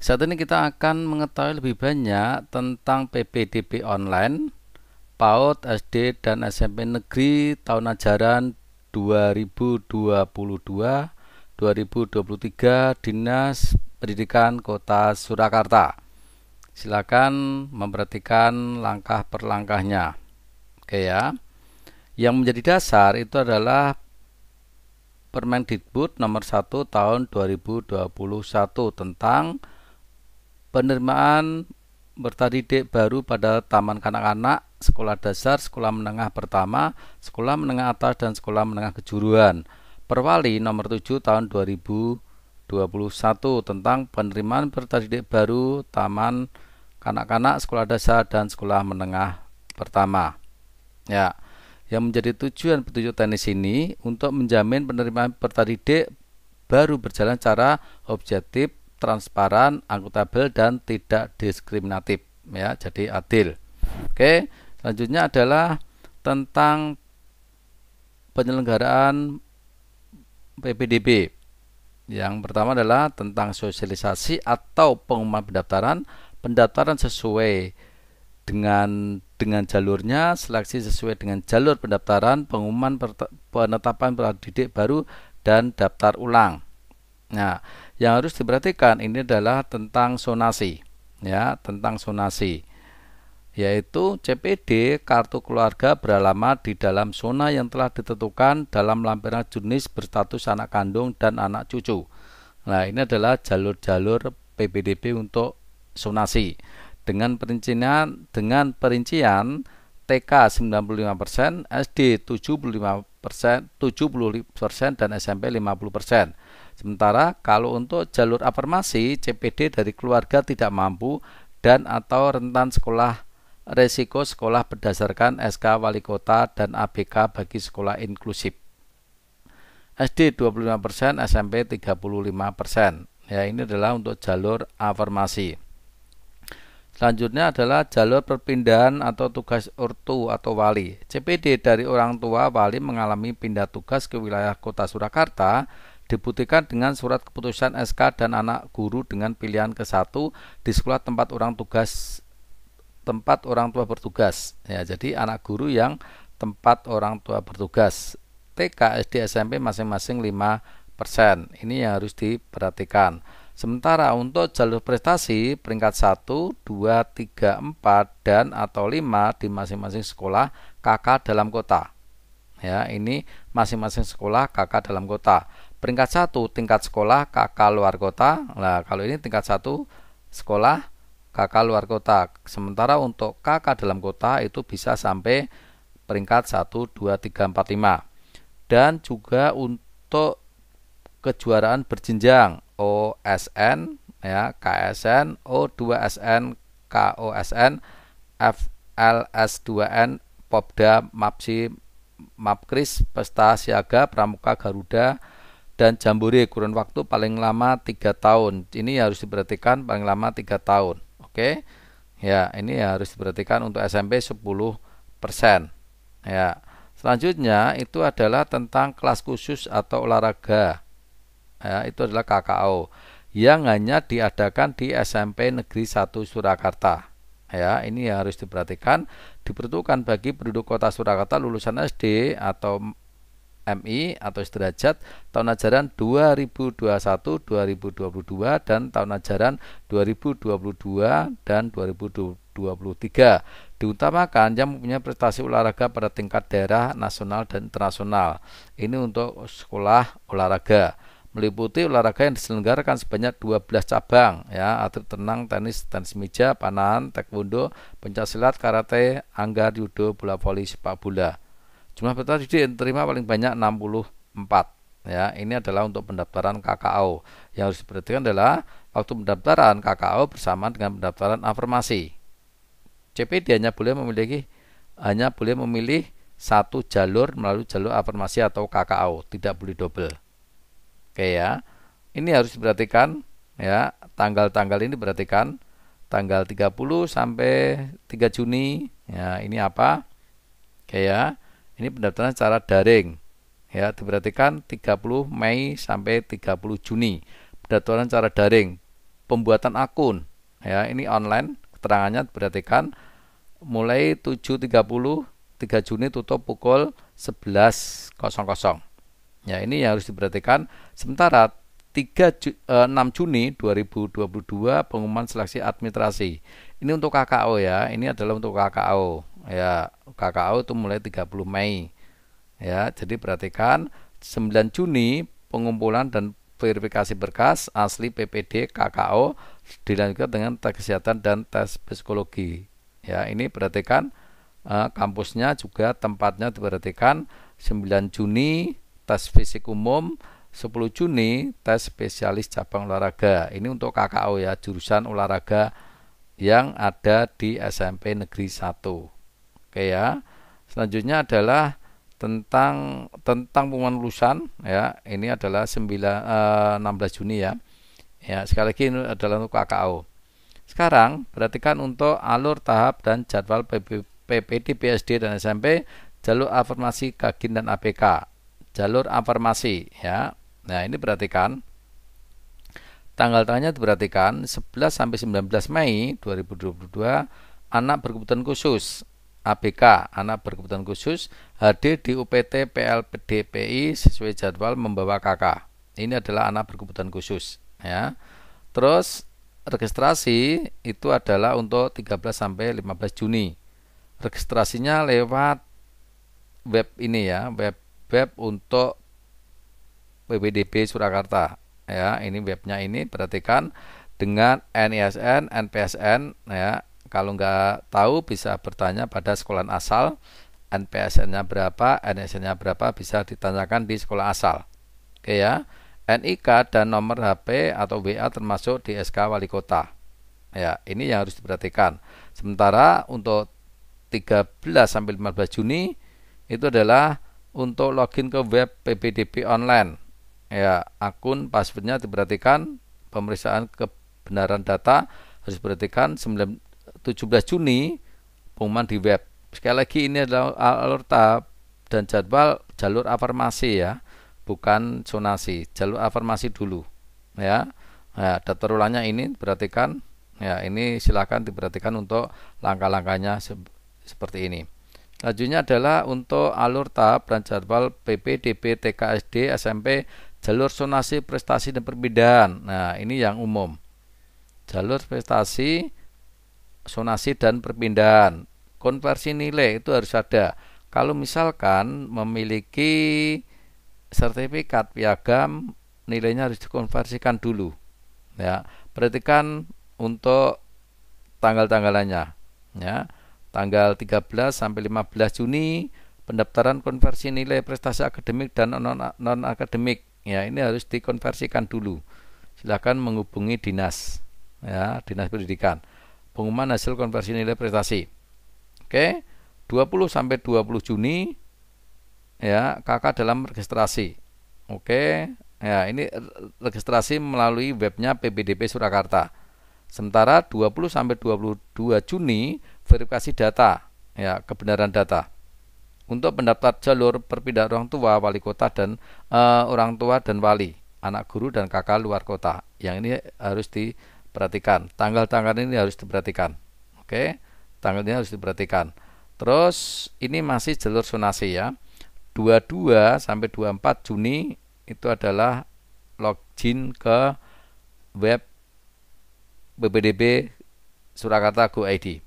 Saat ini kita akan mengetahui lebih banyak tentang PPDB online, PAUD, SD, dan SMP Negeri tahun ajaran 2022-2023 Dinas Pendidikan Kota Surakarta. Silakan memperhatikan langkah per langkahnya. Oke ya. Yang menjadi dasar itu adalah Permendikbud nomor 1 tahun 2021 tentang penerimaan bertadidik baru pada taman kanak-kanak, sekolah dasar, sekolah menengah pertama, sekolah menengah atas dan sekolah menengah kejuruan. Perwali nomor 7 tahun 2021 tentang penerimaan bertadidik baru taman kanak-kanak, sekolah dasar dan sekolah menengah pertama. Ya. Yang menjadi tujuan petunjuk teknis ini untuk menjamin penerimaan peserta baru berjalan cara objektif, transparan, akuntabel dan tidak diskriminatif ya, jadi adil. Oke, selanjutnya adalah tentang penyelenggaraan PPDB. Yang pertama adalah tentang sosialisasi atau pengumuman pendaftaran, pendaftaran sesuai dengan dengan jalurnya, seleksi sesuai dengan jalur pendaftaran, pengumuman penetapan peserta didik baru dan daftar ulang. Nah, yang harus diperhatikan ini adalah tentang sonasi ya tentang sonasi yaitu CPD kartu keluarga beralamat di dalam zona yang telah ditentukan dalam lampiran jenis berstatus anak kandung dan anak cucu. Nah, ini adalah jalur-jalur PPDB untuk sonasi dengan perincian dengan perincian TK 95%, SD 75%, 70% dan SMP 50%. Sementara kalau untuk jalur afirmasi, CPD dari keluarga tidak mampu dan atau rentan sekolah resiko sekolah berdasarkan SK Wali Kota dan ABK bagi sekolah inklusif. SD 25%, SMP 35%. Ya, ini adalah untuk jalur afirmasi. Selanjutnya adalah jalur perpindahan atau tugas ortu atau wali. CPD dari orang tua wali mengalami pindah tugas ke wilayah kota Surakarta dibuktikan dengan surat keputusan SK dan anak guru dengan pilihan ke-1 di sekolah tempat orang tugas tempat orang tua bertugas. Ya, jadi anak guru yang tempat orang tua bertugas. TK, SD, SMP masing-masing 5%. Ini yang harus diperhatikan. Sementara untuk jalur prestasi peringkat 1, 2, 3, 4 dan atau 5 di masing-masing sekolah KK dalam kota. Ya, ini masing-masing sekolah KK dalam kota. Peringkat satu tingkat sekolah KK luar kota. Nah, kalau ini tingkat satu sekolah KK luar kota. Sementara untuk KK dalam kota itu bisa sampai peringkat 1 2 3 4 5. Dan juga untuk kejuaraan berjenjang OSN ya, KSN, O2SN, KOSN, FLS2N, Popda, Mapsi, Mapkris, Pesta Siaga, Pramuka Garuda, dan jambore kurun waktu paling lama tiga tahun. Ini harus diperhatikan paling lama tiga tahun. Oke. Ya, ini harus diperhatikan untuk SMP 10%. Ya. Selanjutnya itu adalah tentang kelas khusus atau olahraga. Ya, itu adalah KKO yang hanya diadakan di SMP Negeri 1 Surakarta. Ya, ini harus diperhatikan diperuntukkan bagi penduduk kota Surakarta lulusan SD atau MI atau sederajat tahun ajaran 2021-2022 dan tahun ajaran 2022 dan 2023 diutamakan yang mempunyai prestasi olahraga pada tingkat daerah nasional dan internasional ini untuk sekolah olahraga meliputi olahraga yang diselenggarakan sebanyak 12 cabang ya atlet tenang tenis tenis meja panahan taekwondo pencak silat, karate anggar judo bola voli sepak bola Jumlah peserta didik yang terima paling banyak 64. Ya, ini adalah untuk pendaftaran KKO. Yang harus diperhatikan adalah waktu pendaftaran KKO bersama dengan pendaftaran afirmasi. CPD hanya boleh memiliki hanya boleh memilih satu jalur melalui jalur afirmasi atau KKO, tidak boleh double. Oke ya. Ini harus diperhatikan ya, tanggal-tanggal ini diperhatikan tanggal 30 sampai 3 Juni. Ya, ini apa? Oke ya. Ini pendaftaran secara daring. Ya, diperhatikan 30 Mei sampai 30 Juni. Pendaftaran secara daring. Pembuatan akun. Ya, ini online. Keterangannya perhatikan mulai 7.30 3 Juni tutup pukul 11.00. Ya, ini yang harus diperhatikan. Sementara 3 Ju, eh, 6 Juni 2022 pengumuman seleksi administrasi. Ini untuk KKO ya. Ini adalah untuk KKO ya KKO itu mulai 30 Mei ya jadi perhatikan 9 Juni pengumpulan dan verifikasi berkas asli PPD KKO dilanjutkan dengan tes kesehatan dan tes psikologi ya ini perhatikan eh, kampusnya juga tempatnya diperhatikan 9 Juni tes fisik umum 10 Juni tes spesialis cabang olahraga ini untuk KKO ya jurusan olahraga yang ada di SMP Negeri 1 Oke ya. Selanjutnya adalah tentang tentang pengumuman lulusan ya. Ini adalah 9 eh, 16 Juni ya. Ya, sekali lagi ini adalah untuk KKO. Sekarang perhatikan untuk alur tahap dan jadwal PPT, PSD dan SMP, jalur afirmasi Kagin dan APK. Jalur afirmasi ya. Nah, ini perhatikan tanggal tanya diperhatikan 11 sampai 19 Mei 2022 anak berkebutuhan khusus ABK anak berkebutuhan khusus hadir di UPT PLPDPI sesuai jadwal membawa KK. Ini adalah anak berkebutuhan khusus ya. Terus registrasi itu adalah untuk 13 sampai 15 Juni. Registrasinya lewat web ini ya, web web untuk PPDB Surakarta ya. Ini webnya ini perhatikan dengan NISN, NPSN ya, kalau nggak tahu bisa bertanya pada sekolah asal, NPSN-nya berapa, NSN-nya berapa bisa ditanyakan di sekolah asal. Oke ya. NIK dan nomor HP atau WA termasuk di SK wali kota. Ya, ini yang harus diperhatikan. Sementara untuk 13 sampai 15 Juni itu adalah untuk login ke web PPDB online. Ya, akun passwordnya diperhatikan, pemeriksaan kebenaran data harus diperhatikan 17 Juni pengumuman di web. Sekali lagi ini adalah alur tahap dan jadwal jalur afirmasi ya, bukan sonasi. Jalur afirmasi dulu ya. Ya, data ulangnya ini perhatikan ya ini silakan diperhatikan untuk langkah-langkahnya se seperti ini. Selanjutnya adalah untuk alur tahap dan jadwal PPDP TKSD, SMP, jalur sonasi prestasi dan perbedaan. Nah, ini yang umum. Jalur prestasi sonasi dan perpindahan. Konversi nilai itu harus ada. Kalau misalkan memiliki sertifikat piagam, nilainya harus dikonversikan dulu. Ya, perhatikan untuk tanggal-tanggalannya. Ya, tanggal 13 sampai 15 Juni pendaftaran konversi nilai prestasi akademik dan non akademik. Ya, ini harus dikonversikan dulu. Silakan menghubungi dinas, ya, dinas pendidikan pengumuman hasil konversi nilai prestasi. Oke, 20 sampai 20 Juni ya kakak dalam registrasi. Oke, ya ini registrasi melalui webnya PBDP Surakarta. Sementara 20 sampai 22 Juni verifikasi data ya kebenaran data untuk pendaftar jalur perpindah orang tua wali kota dan e, orang tua dan wali anak guru dan kakak luar kota yang ini harus di perhatikan tanggal-tanggal ini harus diperhatikan oke tanggalnya harus diperhatikan terus ini masih jalur sonasi ya 22 sampai 24 Juni itu adalah login ke web BPDB Surakarta Go ID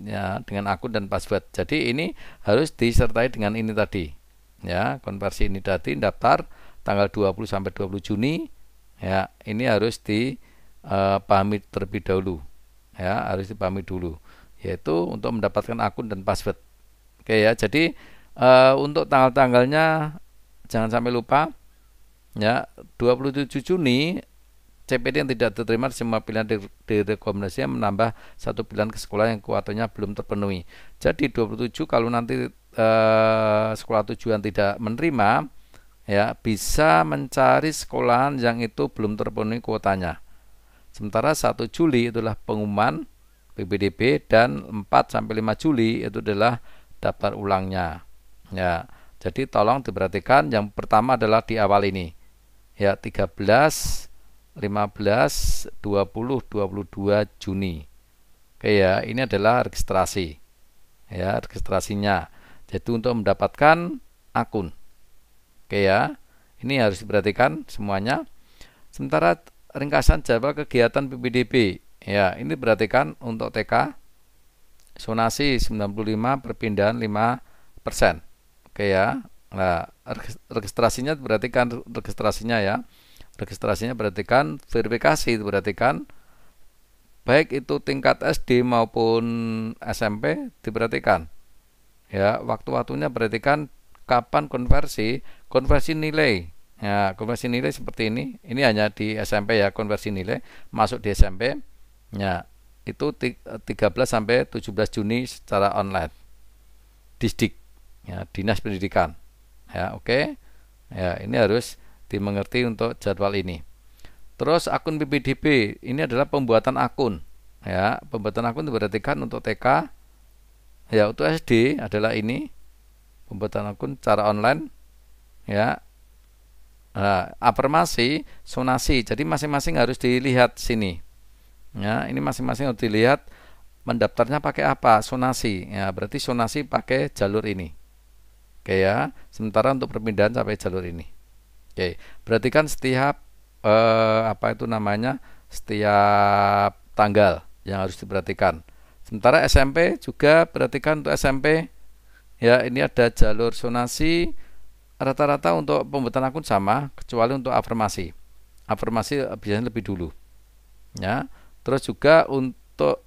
ya dengan akun dan password. Jadi ini harus disertai dengan ini tadi. Ya, konversi ini tadi daftar tanggal 20 sampai 20 Juni. Ya, ini harus di eh, pahami terlebih dahulu ya harus dipamit dulu yaitu untuk mendapatkan akun dan password oke ya jadi eh, untuk tanggal-tanggalnya jangan sampai lupa ya 27 Juni CPD yang tidak diterima semua pilihan di, menambah satu pilihan ke sekolah yang kuotanya belum terpenuhi. Jadi 27 kalau nanti eh, sekolah tujuan tidak menerima ya bisa mencari sekolahan yang itu belum terpenuhi kuotanya. Sementara 1 Juli itulah pengumuman PBDB dan 4 sampai 5 Juli itu adalah daftar ulangnya. Ya, jadi tolong diperhatikan yang pertama adalah di awal ini. Ya, 13 15 20 22 Juni. Oke ya, ini adalah registrasi. Ya, registrasinya. Jadi untuk mendapatkan akun. Oke ya. Ini harus diperhatikan semuanya. Sementara ringkasan Jawa kegiatan PPDB. Ya, ini berarti kan untuk TK sonasi 95 perpindahan 5 persen. Oke ya. Nah, registrasinya kan registrasinya ya. Registrasinya berarti perhatikan verifikasi kan, baik itu tingkat SD maupun SMP diperhatikan. Ya, waktu-waktunya kan kapan konversi, konversi nilai Ya, konversi nilai seperti ini. Ini hanya di SMP ya konversi nilai masuk di SMP. Ya, itu 13 sampai 17 Juni secara online. Disdik ya, Dinas Pendidikan. Ya, oke. Okay. Ya, ini harus dimengerti untuk jadwal ini. Terus akun PPDB ini adalah pembuatan akun. Ya, pembuatan akun berarti kan untuk TK. Ya, untuk SD adalah ini pembuatan akun secara online. Ya, uh, afirmasi, sonasi. Jadi masing-masing harus dilihat sini. Ya, ini masing-masing harus dilihat mendaftarnya pakai apa? Sonasi. Ya, berarti sonasi pakai jalur ini. Oke ya. Sementara untuk perpindahan sampai jalur ini. Oke. Berarti kan setiap uh, apa itu namanya? Setiap tanggal yang harus diperhatikan. Sementara SMP juga perhatikan untuk SMP ya ini ada jalur sonasi rata-rata untuk pembuatan akun sama kecuali untuk afirmasi afirmasi eh, biasanya lebih dulu ya terus juga untuk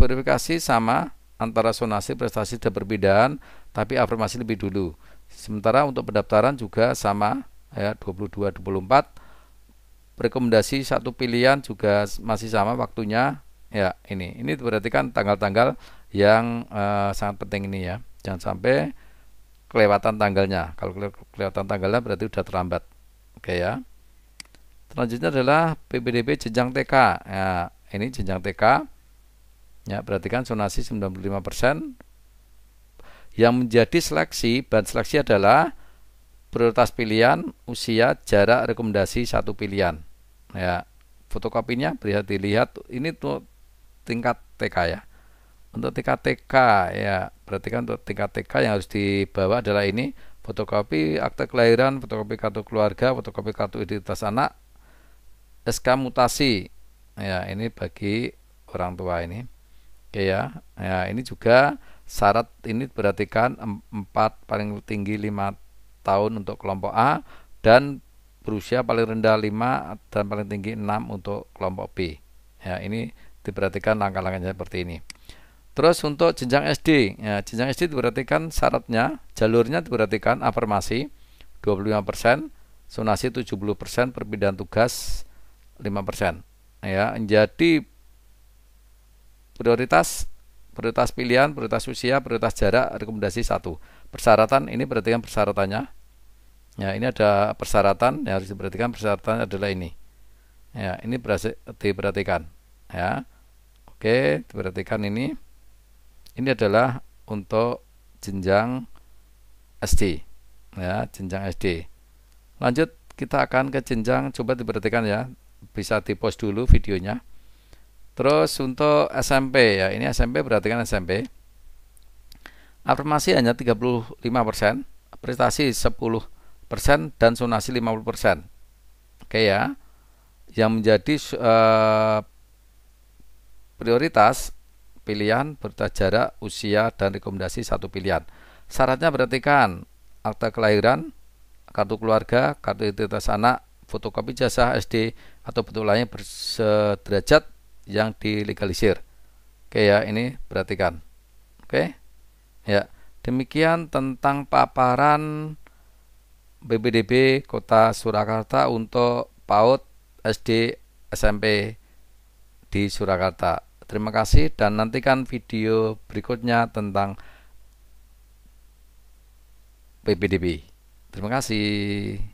verifikasi sama antara sonasi prestasi dan perbedaan tapi afirmasi lebih dulu sementara untuk pendaftaran juga sama ya 22 24 rekomendasi satu pilihan juga masih sama waktunya ya ini ini berarti kan tanggal-tanggal yang uh, sangat penting ini ya jangan sampai kelewatan tanggalnya. Kalau kelewatan tanggalnya berarti sudah terlambat. Oke ya. Selanjutnya adalah PPDB jenjang TK. Ya, ini jenjang TK. Ya, kan sonasi 95%. Yang menjadi seleksi, bahan seleksi adalah prioritas pilihan, usia, jarak, rekomendasi satu pilihan. Ya, fotokopinya bisa dilihat ini tuh tingkat TK ya untuk TK ya perhatikan untuk TK yang harus dibawa adalah ini fotokopi akte kelahiran fotokopi kartu keluarga fotokopi kartu identitas anak SK mutasi ya ini bagi orang tua ini oke ya ya ini juga syarat ini perhatikan empat paling tinggi lima tahun untuk kelompok A dan berusia paling rendah lima dan paling tinggi enam untuk kelompok B ya ini diperhatikan langkah-langkahnya seperti ini Terus untuk jenjang SD, ya, jenjang SD diperhatikan syaratnya, jalurnya diperhatikan afirmasi 25%, sonasi 70%, perpindahan tugas 5%. Ya, jadi prioritas prioritas pilihan, prioritas usia, prioritas jarak, rekomendasi satu. Persyaratan ini perhatikan persyaratannya. Ya, ini ada persyaratan yang harus diperhatikan. Persyaratan adalah ini. Ya, ini berhasil diperhatikan. Ya, oke, diperhatikan ini ini adalah untuk jenjang SD ya jenjang SD lanjut kita akan ke jenjang coba diperhatikan ya bisa di post dulu videonya terus untuk SMP ya ini SMP perhatikan SMP afirmasi hanya 35% prestasi 10% dan sonasi 50% oke ya yang menjadi uh, prioritas pilihan berita jarak, usia, dan rekomendasi satu pilihan. Syaratnya perhatikan akta kelahiran, kartu keluarga, kartu identitas anak, fotokopi jasa SD atau bentuk lainnya berderajat yang dilegalisir. Oke ya, ini perhatikan. Oke. Ya, demikian tentang paparan BPDB Kota Surakarta untuk PAUD SD SMP di Surakarta. Terima kasih dan nantikan video berikutnya tentang PPDB. Terima kasih.